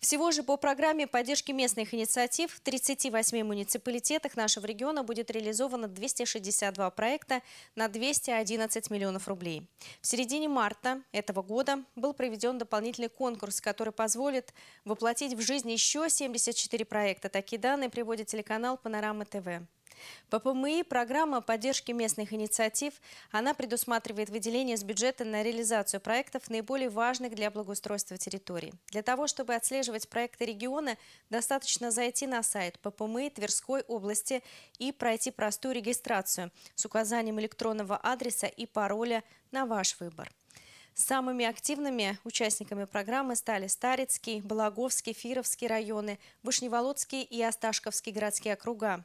Всего же по программе поддержки местных инициатив в 38 муниципалитетах нашего региона будет реализовано 262 проекта на 211 миллионов рублей. В середине марта этого года был проведен дополнительный конкурс, который позволит воплотить в жизнь еще 74 проекта. Такие данные приводит телеканал «Панорама ТВ». По ПМИ программа поддержки местных инициатив, она предусматривает выделение с бюджета на реализацию проектов, наиболее важных для благоустройства территории. Для того, чтобы отслеживать проекты региона, достаточно зайти на сайт ППМИ Тверской области и пройти простую регистрацию с указанием электронного адреса и пароля на ваш выбор. Самыми активными участниками программы стали Старицкий, Балаговский, Фировский районы, Вышневолодский и Осташковский городские округа.